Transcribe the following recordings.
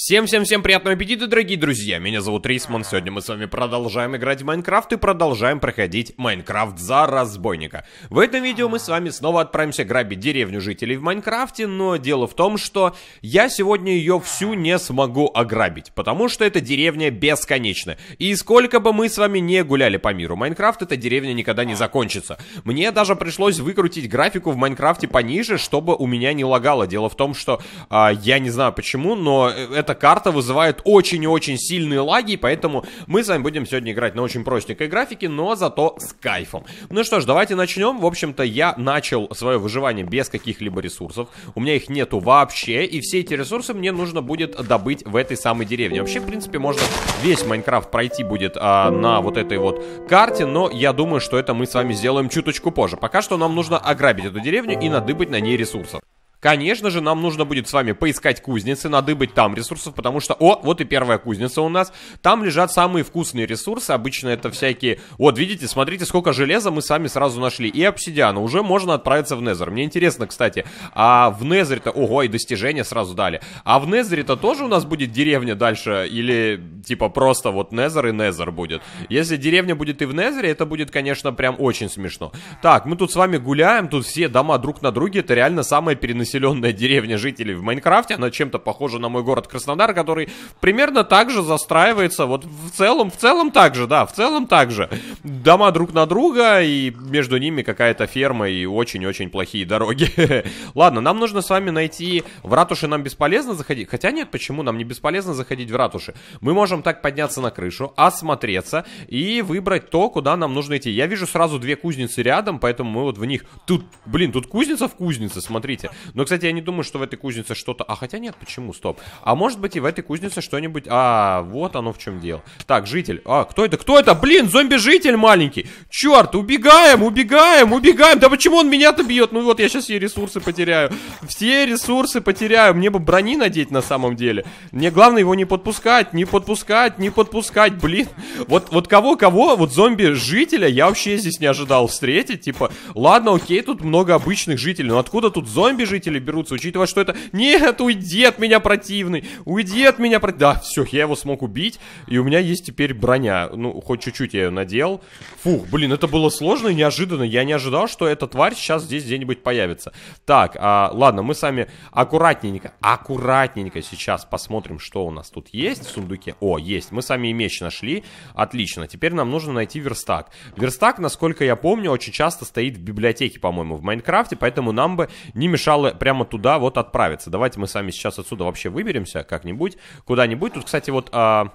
Всем-всем-всем приятного аппетита, дорогие друзья! Меня зовут Рисман, сегодня мы с вами продолжаем играть в Майнкрафт и продолжаем проходить Майнкрафт за разбойника. В этом видео мы с вами снова отправимся грабить деревню жителей в Майнкрафте, но дело в том, что я сегодня ее всю не смогу ограбить, потому что эта деревня бесконечна. И сколько бы мы с вами не гуляли по миру Майнкрафт, эта деревня никогда не закончится. Мне даже пришлось выкрутить графику в Майнкрафте пониже, чтобы у меня не лагало. Дело в том, что э, я не знаю почему, но э, это эта карта вызывает очень и очень сильные лаги, поэтому мы с вами будем сегодня играть на очень простенькой графике, но зато с кайфом. Ну что ж, давайте начнем. В общем-то, я начал свое выживание без каких-либо ресурсов. У меня их нету вообще, и все эти ресурсы мне нужно будет добыть в этой самой деревне. Вообще, в принципе, можно весь Майнкрафт пройти будет а, на вот этой вот карте, но я думаю, что это мы с вами сделаем чуточку позже. Пока что нам нужно ограбить эту деревню и надыбать на ней ресурсов. Конечно же, нам нужно будет с вами поискать кузницы, надыбать там ресурсов, потому что, о, вот и первая кузница у нас. Там лежат самые вкусные ресурсы, обычно это всякие... Вот, видите, смотрите, сколько железа мы сами сразу нашли. И обсидиана, уже можно отправиться в Незер. Мне интересно, кстати, а в Незере-то... Ого, и достижения сразу дали. А в Незере-то тоже у нас будет деревня дальше? Или, типа, просто вот Незер и Незер будет? Если деревня будет и в Незере, это будет, конечно, прям очень смешно. Так, мы тут с вами гуляем, тут все дома друг на друге, это реально самое переносимое населенная деревня жителей в Майнкрафте, она чем-то похожа на мой город Краснодар, который примерно так же застраивается, вот в целом, в целом так же, да, в целом так же. Дома друг на друга, и между ними какая-то ферма и очень-очень плохие дороги. Ладно, нам нужно с вами найти... В ратуши нам бесполезно заходить? Хотя нет, почему? Нам не бесполезно заходить в ратуши. Мы можем так подняться на крышу, осмотреться и выбрать то, куда нам нужно идти. Я вижу сразу две кузницы рядом, поэтому мы вот в них... Тут, блин, тут кузница в кузнице, смотрите. Но, ну, кстати, я не думаю, что в этой кузнице что-то... А хотя нет, почему? Стоп. А может быть и в этой кузнице что-нибудь... А, вот оно в чем дело. Так, житель. А, кто это? Кто это? Блин, зомби-житель маленький. Черт, убегаем, убегаем, убегаем. Да почему он меня-то бьет? Ну вот, я сейчас все ресурсы потеряю. Все ресурсы потеряю. Мне бы брони надеть на самом деле. Мне главное его не подпускать, не подпускать, не подпускать. Блин. Вот, вот кого-кого, вот зомби-жителя я вообще здесь не ожидал встретить. Типа, ладно, окей, тут много обычных жителей. Но откуда тут зомби-житель? родители берутся, учитывая, что это... Нет, уйди от меня, противный! Уйди от меня, противный! Да, все, я его смог убить, и у меня есть теперь броня. Ну, хоть чуть-чуть я ее надел. Фух, блин, это было сложно и неожиданно. Я не ожидал, что эта тварь сейчас здесь где-нибудь появится. Так, а, ладно, мы сами аккуратненько, аккуратненько сейчас посмотрим, что у нас тут есть в сундуке. О, есть, мы сами и меч нашли. Отлично, теперь нам нужно найти верстак. Верстак, насколько я помню, очень часто стоит в библиотеке, по-моему, в Майнкрафте, поэтому нам бы не мешало прямо туда вот отправиться. Давайте мы сами сейчас отсюда вообще выберемся как-нибудь, куда-нибудь. Тут, кстати, вот... А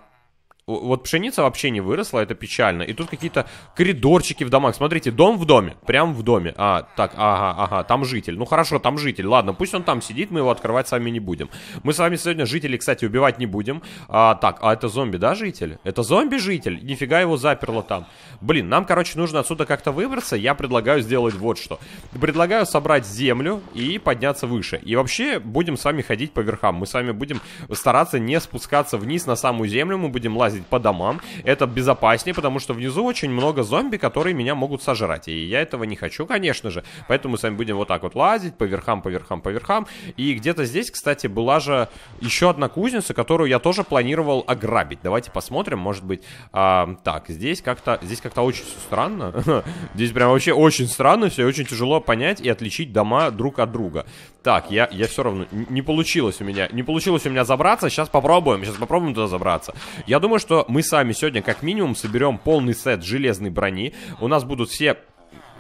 вот пшеница вообще не выросла, это печально. И тут какие-то коридорчики в домах. Смотрите, дом в доме, прям в доме. А, так, ага, ага, там житель. Ну хорошо, там житель. Ладно, пусть он там сидит, мы его открывать сами не будем. Мы с вами сегодня жителей, кстати, убивать не будем. А, так, а это зомби, да, житель? Это зомби-житель? Нифига его заперло там. Блин, нам, короче, нужно отсюда как-то выбраться. Я предлагаю сделать вот что. Предлагаю собрать землю и подняться выше. И вообще будем с вами ходить по верхам. Мы с вами будем стараться не спускаться вниз на самую землю. Мы будем лазить лазить по домам. Это безопаснее, потому что внизу очень много зомби, которые меня могут сожрать. И я этого не хочу, конечно же. Поэтому мы с вами будем вот так вот лазить по верхам, по верхам, по верхам. И где-то здесь, кстати, была же еще одна кузница, которую я тоже планировал ограбить. Давайте посмотрим, может быть... А, так, здесь как-то здесь как-то очень странно. здесь прям вообще очень странно все, очень тяжело понять и отличить дома друг от друга. Так, я, я все равно... Не получилось у меня... Не получилось у меня забраться. Сейчас попробуем. Сейчас попробуем туда забраться. Я думаю, что мы сами сегодня как минимум соберем полный сет железной брони. У нас будут все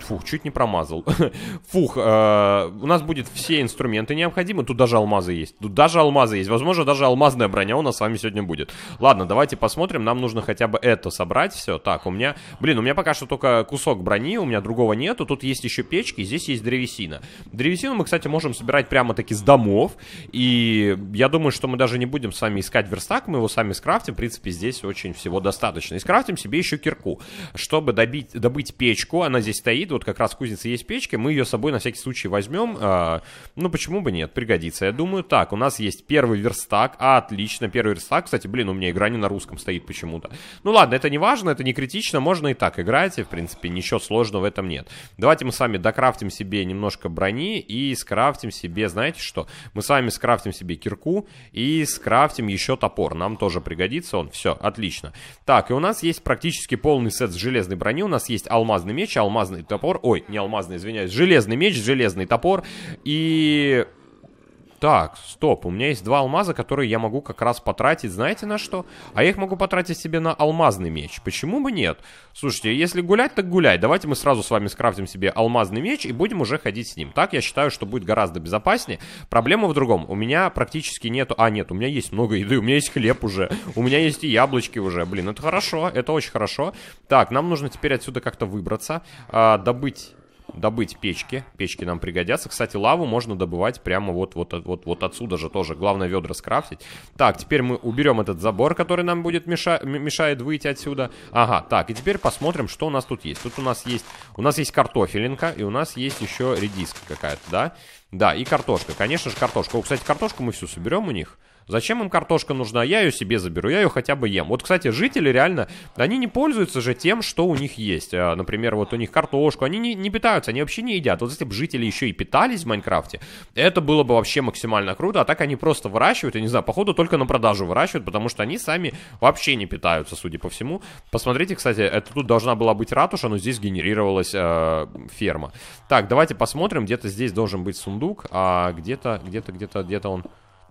Фух, чуть не промазал. Фух, э, у нас будет все инструменты необходимы. Тут даже алмазы есть. Тут даже алмазы есть. Возможно, даже алмазная броня у нас с вами сегодня будет. Ладно, давайте посмотрим. Нам нужно хотя бы это собрать. Все, так, у меня... Блин, у меня пока что только кусок брони, у меня другого нету. Тут есть еще печки, здесь есть древесина. Древесину мы, кстати, можем собирать прямо-таки с домов. И я думаю, что мы даже не будем с вами искать верстак. Мы его сами скрафтим. В принципе, здесь очень всего достаточно. И скрафтим себе еще кирку. Чтобы добить, добыть печку, она здесь стоит вот как раз в кузнице есть печка, мы ее с собой на всякий случай возьмем. А, ну, почему бы нет, пригодится. Я думаю, так, у нас есть первый верстак. отлично, первый верстак. Кстати, блин, у меня игра не на русском стоит почему-то. Ну ладно, это не важно, это не критично, можно и так играть, и, в принципе, ничего сложного в этом нет. Давайте мы сами докрафтим себе немножко брони и скрафтим себе, знаете что? Мы сами скрафтим себе кирку и скрафтим еще топор. Нам тоже пригодится он. Все, отлично. Так, и у нас есть практически полный сет с железной брони. У нас есть алмазный меч, алмазный топ топор, ой, не алмазный, извиняюсь, железный меч, железный топор, и так, стоп, у меня есть два алмаза, которые я могу как раз потратить, знаете на что? А я их могу потратить себе на алмазный меч. Почему бы нет? Слушайте, если гулять, так гулять. Давайте мы сразу с вами скрафтим себе алмазный меч и будем уже ходить с ним. Так, я считаю, что будет гораздо безопаснее. Проблема в другом. У меня практически нету... А, нет, у меня есть много еды, у меня есть хлеб уже, у меня есть и яблочки уже. Блин, это хорошо, это очень хорошо. Так, нам нужно теперь отсюда как-то выбраться, а, добыть добыть печки. Печки нам пригодятся. Кстати, лаву можно добывать прямо вот, вот, вот, вот отсюда же тоже. Главное ведра скрафтить. Так, теперь мы уберем этот забор, который нам будет меша... мешает выйти отсюда. Ага, так, и теперь посмотрим, что у нас тут есть. Тут у нас есть... У нас есть картофелинка, и у нас есть еще редиска какая-то, да? Да, и картошка. Конечно же, картошка. О, кстати, картошку мы всю соберем у них. Зачем им картошка нужна? Я ее себе заберу, я ее хотя бы ем. Вот, кстати, жители реально, они не пользуются же тем, что у них есть. А, например, вот у них картошку, они не, не питаются, они вообще не едят. Вот если бы жители еще и питались в Майнкрафте, это было бы вообще максимально круто. А так они просто выращивают, я не знаю, походу только на продажу выращивают, потому что они сами вообще не питаются, судя по всему. Посмотрите, кстати, это тут должна была быть ратуша, но здесь генерировалась э, ферма. Так, давайте посмотрим, где-то здесь должен быть сундук, а где-то, где-то, где-то, где-то он...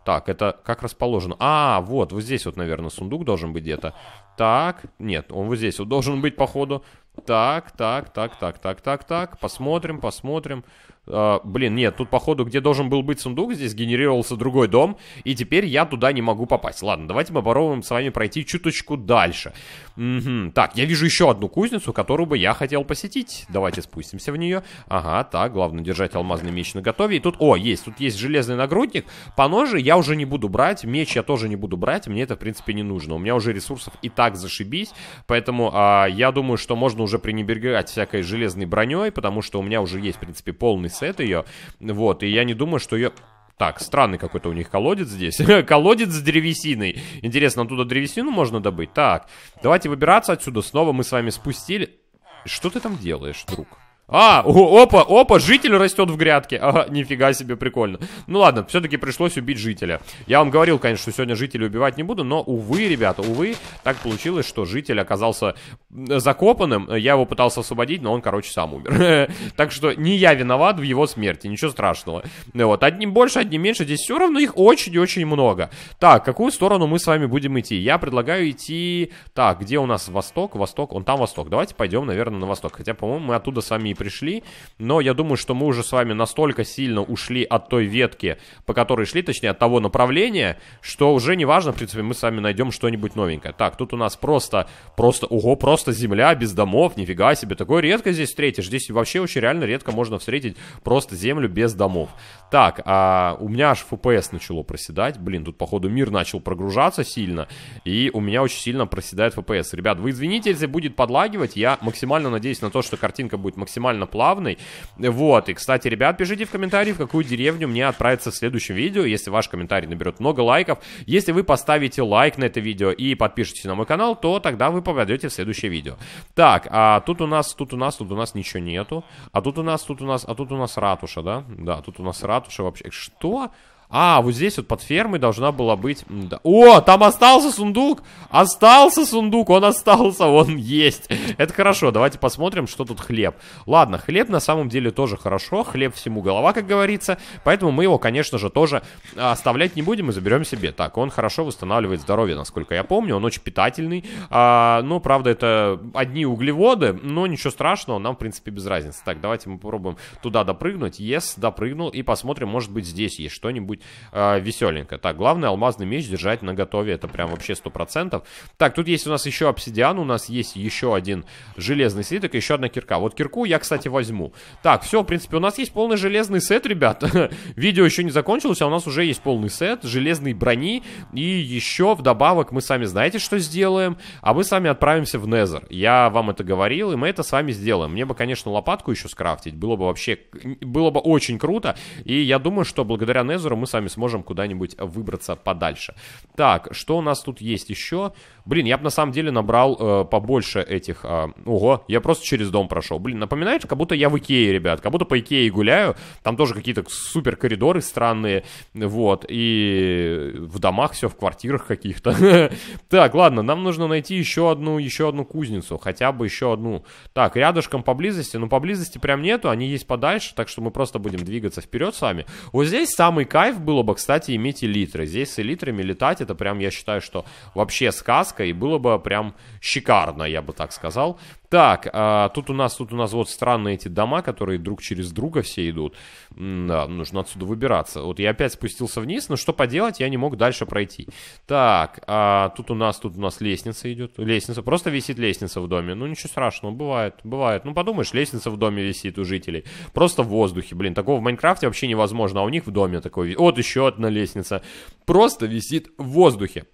Так, это как расположено? А, вот, вот здесь вот, наверное, сундук должен быть где-то. Так, нет, он вот здесь вот должен быть, походу. Так, так, так, так, так, так, так. Посмотрим, посмотрим э, блин, нет, тут походу, где должен был быть сундук, здесь генерировался другой дом, и теперь я туда не могу попасть. Ладно, давайте мы попробуем с вами пройти чуточку дальше. Угу. Так, я вижу еще одну кузницу, которую бы я хотел посетить. Давайте спустимся в нее. Ага, так, главное держать алмазный меч на готове. И тут, о, есть, тут есть железный нагрудник. По ноже я уже не буду брать, меч я тоже не буду брать, мне это, в принципе, не нужно. У меня уже ресурсов и так зашибись, поэтому э, я думаю, что можно уже пренебрегать всякой железной броней, потому что у меня уже есть, в принципе, полный сет ее. Вот, и я не думаю, что ее... Так, странный какой-то у них колодец здесь. колодец с древесиной. Интересно, оттуда древесину можно добыть? Так, давайте выбираться отсюда. Снова мы с вами спустили. Что ты там делаешь, друг? А, опа, опа, житель растет в грядке. Ага, нифига себе, прикольно. Ну ладно, все-таки пришлось убить жителя. Я вам говорил, конечно, что сегодня жителя убивать не буду, но, увы, ребята, увы, так получилось, что житель оказался закопанным. Я его пытался освободить, но он, короче, сам умер. Так что не я виноват в его смерти, ничего страшного. Ну вот, одним больше, одним меньше, здесь все равно их очень очень много. Так, какую сторону мы с вами будем идти? Я предлагаю идти... Так, где у нас восток? Восток, он там восток. Давайте пойдем, наверное, на восток. Хотя, по-моему, мы оттуда с вами они пришли, но я думаю, что мы уже с вами настолько сильно ушли от той ветки, по которой шли, точнее, от того направления, что уже не важно, в принципе, мы с вами найдем что-нибудь новенькое. Так, тут у нас просто, просто, ого, просто земля без домов, нифига себе, такое редко здесь встретишь, здесь вообще очень реально редко можно встретить просто землю без домов. Так, а у меня аж FPS начало проседать, блин, тут, походу, мир начал прогружаться сильно, и у меня очень сильно проседает FPS. Ребят, вы извините, если будет подлагивать, я максимально надеюсь на то, что картинка будет максимально максимально плавный. Вот, и, кстати, ребят, пишите в комментарии, в какую деревню мне отправиться в следующем видео, если ваш комментарий наберет много лайков. Если вы поставите лайк на это видео и подпишетесь на мой канал, то тогда вы попадете в следующее видео. Так, а тут у нас, тут у нас, тут у нас ничего нету. А тут у нас, тут у нас, а тут у нас ратуша, да? Да, тут у нас ратуша вообще. Что? А, вот здесь вот под фермой должна была быть... Да. О, там остался сундук! Остался сундук, он остался, он есть. Это хорошо, давайте посмотрим, что тут хлеб. Ладно, хлеб на самом деле тоже хорошо, хлеб всему голова, как говорится. Поэтому мы его, конечно же, тоже а, оставлять не будем и заберем себе. Так, он хорошо восстанавливает здоровье, насколько я помню, он очень питательный. А, ну, правда, это одни углеводы, но ничего страшного, нам, в принципе, без разницы. Так, давайте мы попробуем туда допрыгнуть. Yes, допрыгнул и посмотрим, может быть, здесь есть что-нибудь э, веселенько. Так, главное алмазный меч держать на готове, это прям вообще 100%. Так, тут есть у нас еще обсидиан, у нас есть еще один железный слиток, еще одна кирка. Вот кирку я, кстати, возьму. Так, все, в принципе, у нас есть полный железный сет, ребят. Видео еще не закончилось, а у нас уже есть полный сет железной брони. И еще вдобавок мы сами знаете, что сделаем, а мы с вами отправимся в Незер. Я вам это говорил, и мы это с вами сделаем. Мне бы, конечно, лопатку еще скрафтить, было бы вообще, было бы очень круто. И я думаю, что благодаря Незеру мы с вами сможем куда-нибудь выбраться подальше. Так, что у нас тут есть еще? Блин, я бы на самом деле набрал э, побольше этих... Э, ого, я просто через дом прошел. Блин, напоминает, как будто я в Икее, ребят, как будто по Икее гуляю. Там тоже какие-то супер коридоры странные, вот. И в домах все, в квартирах каких-то. Так, ладно, нам нужно найти еще одну, еще одну кузницу, хотя бы еще одну. Так, рядышком поблизости, ну поблизости прям нету, они есть подальше, так что мы просто будем двигаться вперед с вами. Вот здесь самый кайф было бы, кстати, иметь элитры. Здесь с элитрами летать, это прям, я считаю, что вообще сказка, и было бы прям шикарно, я бы так сказал. Так, а, тут у нас тут у нас вот странные эти дома, которые друг через друга все идут. Да, нужно отсюда выбираться. Вот я опять спустился вниз, но что поделать, я не мог дальше пройти. Так, а, тут у нас тут у нас лестница идет, лестница просто висит лестница в доме. Ну ничего страшного, бывает, бывает. Ну подумаешь, лестница в доме висит у жителей, просто в воздухе, блин, такого в Майнкрафте вообще невозможно, а у них в доме такой. Вот еще одна лестница, просто висит в воздухе.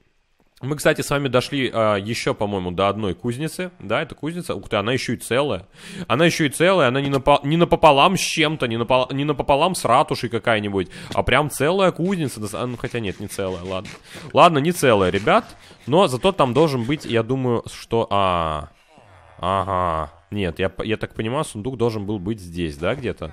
Мы, кстати, с вами дошли а, еще, по-моему, до одной кузницы. Да, это кузница. Ух ты, она еще и целая. Она еще и целая, она не, напо- не напополам с чем-то, не, напо- не напополам с ратушей какая-нибудь, а прям целая кузница. Ну, хотя нет, не целая, ладно. Ладно, не целая, ребят. Но зато там должен быть, я думаю, что... А, ага. Нет, я, я так понимаю, сундук должен был быть здесь, да, где-то?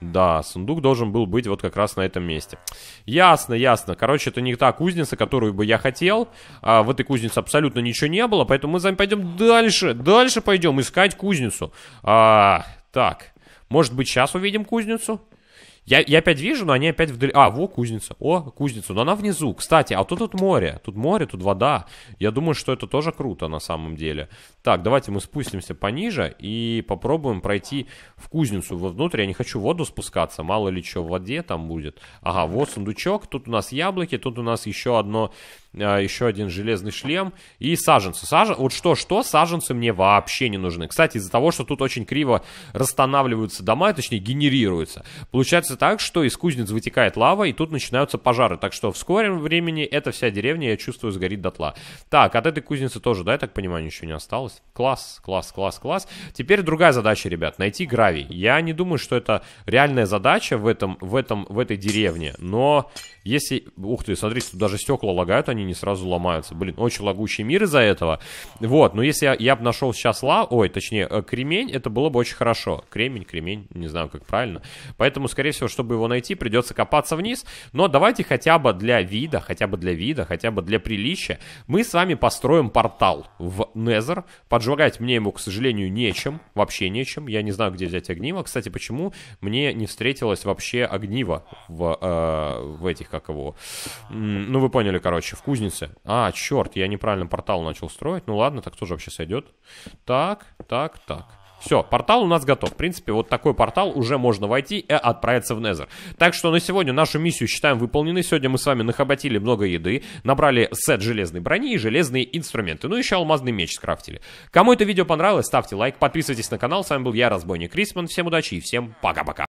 Да, сундук должен был быть вот как раз на этом месте. Ясно, ясно. Короче, это не та кузница, которую бы я хотел. А в этой кузнице абсолютно ничего не было, поэтому мы с вами пойдем дальше. Дальше пойдем искать кузницу. А, так, может быть сейчас увидим кузницу? Я, я опять вижу, но они опять вдали. А, во, кузница. О, кузница. Но она внизу. Кстати, а тут тут море. Тут море, тут вода. Я думаю, что это тоже круто на самом деле. Так, давайте мы спустимся пониже и попробуем пройти в кузницу вовнутрь. Я не хочу в воду спускаться. Мало ли что в воде там будет. Ага, вот сундучок. Тут у нас яблоки. Тут у нас еще одно а, еще один железный шлем и саженцы. Сажен... Вот что-что, саженцы мне вообще не нужны. Кстати, из-за того, что тут очень криво расстанавливаются дома, а, точнее генерируются, получается так, что из кузнец вытекает лава, и тут начинаются пожары. Так что в скором времени эта вся деревня, я чувствую, сгорит дотла. Так, от этой кузницы тоже, да, я так понимаю, ничего не осталось? Класс, класс, класс, класс. Теперь другая задача, ребят, найти гравий. Я не думаю, что это реальная задача в, этом, в, этом, в этой деревне, но если... Ух ты, смотрите, тут даже стекла лагают, они они не сразу ломаются. Блин, очень лагущий мир из-за этого. Вот, но если я, я бы нашел сейчас лав, ой, точнее, э, кремень, это было бы очень хорошо. Кремень, кремень, не знаю, как правильно. Поэтому, скорее всего, чтобы его найти, придется копаться вниз. Но давайте хотя бы для вида, хотя бы для вида, хотя бы для приличия, мы с вами построим портал в Незер. Поджигать мне ему, к сожалению, нечем, вообще нечем. Я не знаю, где взять огниво. Кстати, почему мне не встретилось вообще огниво в, э, в этих, как его... Ну, вы поняли, короче, в кузнице. А, черт, я неправильно портал начал строить. Ну ладно, так тоже вообще сойдет. Так, так, так. Все, портал у нас готов. В принципе, вот такой портал уже можно войти и отправиться в Незер. Так что на сегодня нашу миссию считаем выполненной. Сегодня мы с вами нахоботили много еды, набрали сет железной брони и железные инструменты. Ну и еще алмазный меч скрафтили. Кому это видео понравилось, ставьте лайк, подписывайтесь на канал. С вами был я, Разбойник Крисман. Всем удачи и всем пока-пока.